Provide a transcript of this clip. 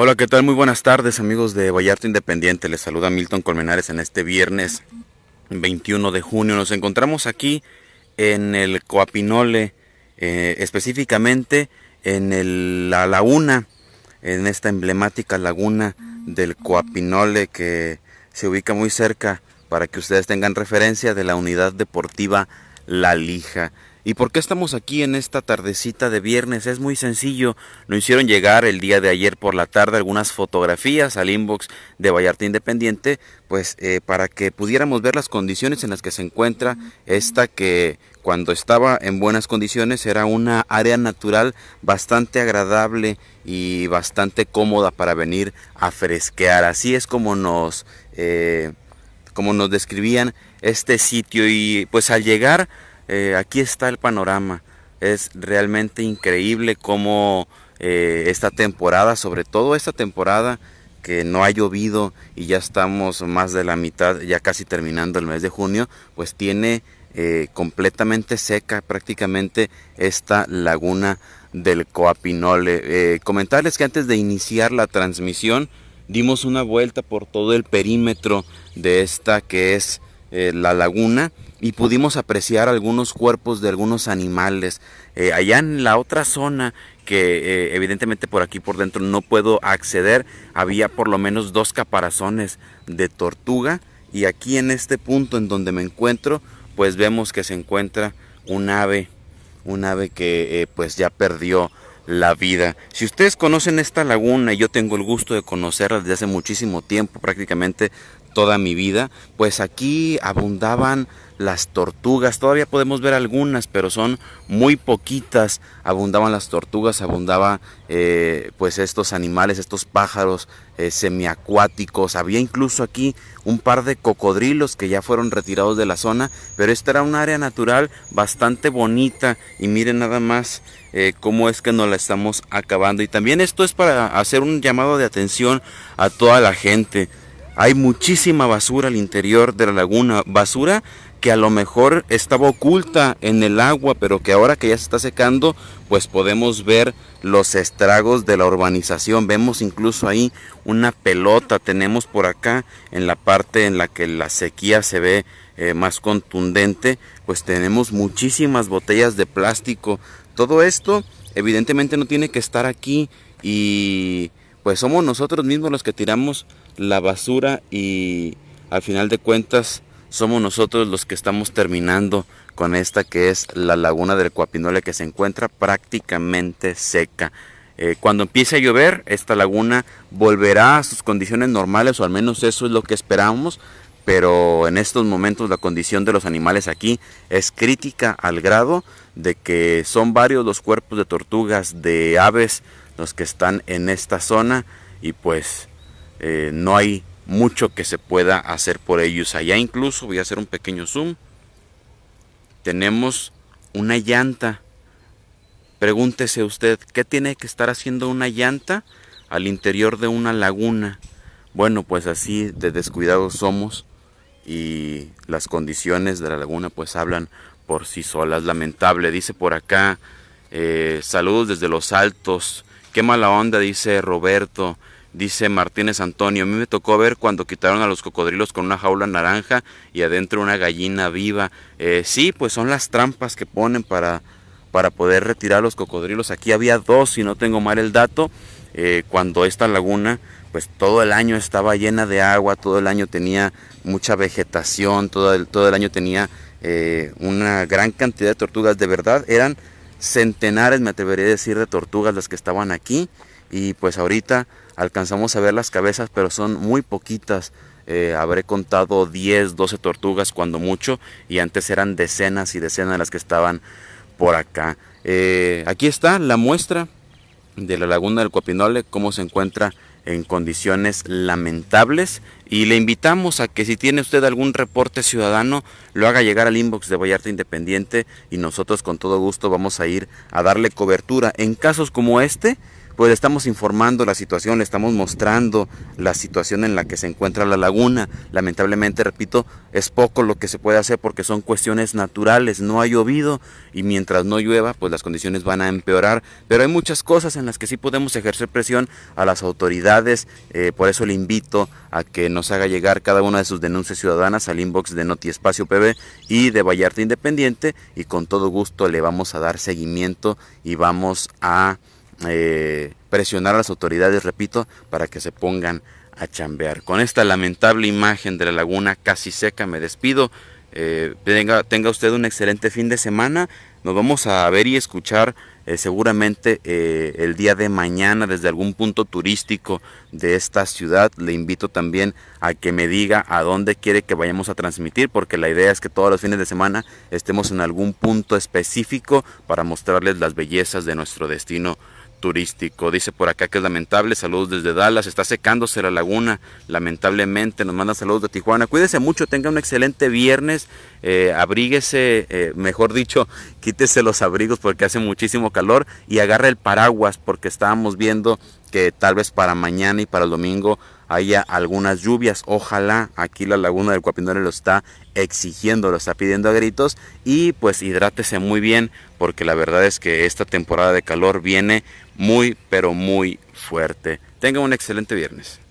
Hola, ¿qué tal? Muy buenas tardes amigos de Vallarta Independiente. Les saluda Milton Colmenares en este viernes 21 de junio. Nos encontramos aquí en el Coapinole, eh, específicamente en la laguna, en esta emblemática laguna del Coapinole que se ubica muy cerca, para que ustedes tengan referencia, de la unidad deportiva La Lija. ¿Y por qué estamos aquí en esta tardecita de viernes? Es muy sencillo. Nos hicieron llegar el día de ayer por la tarde algunas fotografías al inbox de Vallarta Independiente, pues eh, para que pudiéramos ver las condiciones en las que se encuentra esta que cuando estaba en buenas condiciones era una área natural bastante agradable y bastante cómoda para venir a fresquear. Así es como nos... Eh, como nos describían este sitio y pues al llegar eh, aquí está el panorama. Es realmente increíble cómo eh, esta temporada, sobre todo esta temporada que no ha llovido y ya estamos más de la mitad, ya casi terminando el mes de junio, pues tiene eh, completamente seca prácticamente esta laguna del Coapinole. comentarles que antes de iniciar la transmisión dimos una vuelta por todo el perímetro de esta que es la laguna y pudimos apreciar algunos cuerpos de algunos animales. Eh, allá en la otra zona, que eh, evidentemente por aquí por dentro no puedo acceder, había por lo menos dos caparazones de tortuga y aquí en este punto en donde me encuentro, pues vemos que se encuentra un ave, un ave que eh, pues ya perdió la vida. Si ustedes conocen esta laguna, ...y yo tengo el gusto de conocerla desde hace muchísimo tiempo, prácticamente toda mi vida, pues aquí abundaban las tortugas, todavía podemos ver algunas, pero son muy poquitas, abundaban las tortugas, abundaban eh, pues estos animales, estos pájaros eh, semiacuáticos, había incluso aquí un par de cocodrilos que ya fueron retirados de la zona, pero esta era un área natural bastante bonita y miren nada más eh, cómo es que nos la estamos acabando y también esto es para hacer un llamado de atención a toda la gente, hay muchísima basura al interior de la laguna, basura que a lo mejor estaba oculta en el agua, pero que ahora que ya se está secando, pues podemos ver los estragos de la urbanización. Vemos incluso ahí una pelota, tenemos por acá en la parte en la que la sequía se ve eh, más contundente, pues tenemos muchísimas botellas de plástico. Todo esto evidentemente no tiene que estar aquí y pues somos nosotros mismos los que tiramos la basura y al final de cuentas somos nosotros los que estamos terminando con esta que es la laguna del Cuapinole que se encuentra prácticamente seca. Eh, cuando empiece a llover, esta laguna volverá a sus condiciones normales, o al menos eso es lo que esperamos, pero en estos momentos la condición de los animales aquí es crítica al grado de que son varios los cuerpos de tortugas, de aves, los que están en esta zona, y pues eh, no hay mucho que se pueda hacer por ellos. Allá incluso, voy a hacer un pequeño zoom, tenemos una llanta. Pregúntese usted, ¿qué tiene que estar haciendo una llanta al interior de una laguna? Bueno, pues así de descuidados somos y las condiciones de la laguna pues hablan por sí solas. Lamentable, dice por acá, eh, saludos desde los altos. Qué mala onda, dice Roberto. Dice Martínez Antonio, a mí me tocó ver cuando quitaron a los cocodrilos con una jaula naranja y adentro una gallina viva. Eh, sí, pues son las trampas que ponen para, para poder retirar los cocodrilos. Aquí había dos, si no tengo mal el dato, eh, cuando esta laguna, pues todo el año estaba llena de agua, todo el año tenía mucha vegetación, todo el, todo el año tenía eh, una gran cantidad de tortugas. De verdad, eran centenares, me atrevería a decir, de tortugas las que estaban aquí. Y pues ahorita alcanzamos a ver las cabezas, pero son muy poquitas. Eh, habré contado 10, 12 tortugas cuando mucho, y antes eran decenas y decenas de las que estaban por acá. Eh, aquí está la muestra de la laguna del Cuapinole, cómo se encuentra en condiciones lamentables y le invitamos a que si tiene usted algún reporte ciudadano lo haga llegar al inbox de Vallarta Independiente y nosotros con todo gusto vamos a ir a darle cobertura en casos como este pues le estamos informando la situación, le estamos mostrando la situación en la que se encuentra la laguna. Lamentablemente, repito, es poco lo que se puede hacer porque son cuestiones naturales, no ha llovido y mientras no llueva, pues las condiciones van a empeorar. Pero hay muchas cosas en las que sí podemos ejercer presión a las autoridades, eh, por eso le invito a que nos haga llegar cada una de sus denuncias ciudadanas al inbox de Noti Espacio PB y de Vallarta Independiente y con todo gusto le vamos a dar seguimiento y vamos a eh, presionar a las autoridades, repito, para que se pongan a chambear. Con esta lamentable imagen de la laguna casi seca me despido. Eh, tenga, tenga, usted un excelente fin de semana. Nos vamos a ver y escuchar eh, seguramente el día de mañana desde algún punto turístico de esta ciudad. Le invito también a que me diga a dónde quiere que vayamos a transmitir, porque la idea es que todos los fines de semana estemos en algún punto específico para mostrarles las bellezas de nuestro destino turístico. Dice por acá que es lamentable. Saludos desde Dallas. Está secándose la laguna. Lamentablemente nos manda saludos de Tijuana. Cuídese mucho. Tenga un excelente viernes. Eh, abríguese, eh, mejor dicho, quítese los abrigos porque hace muchísimo calor. Y agarra el paraguas porque estábamos viendo que tal vez para mañana y para el domingo haya algunas lluvias. Ojalá aquí la laguna del Cuapindore lo está exigiendo, lo está pidiendo a gritos. Y pues hidrátese muy bien porque la verdad es que esta temporada de calor viene muy pero muy fuerte. Tenga un excelente viernes.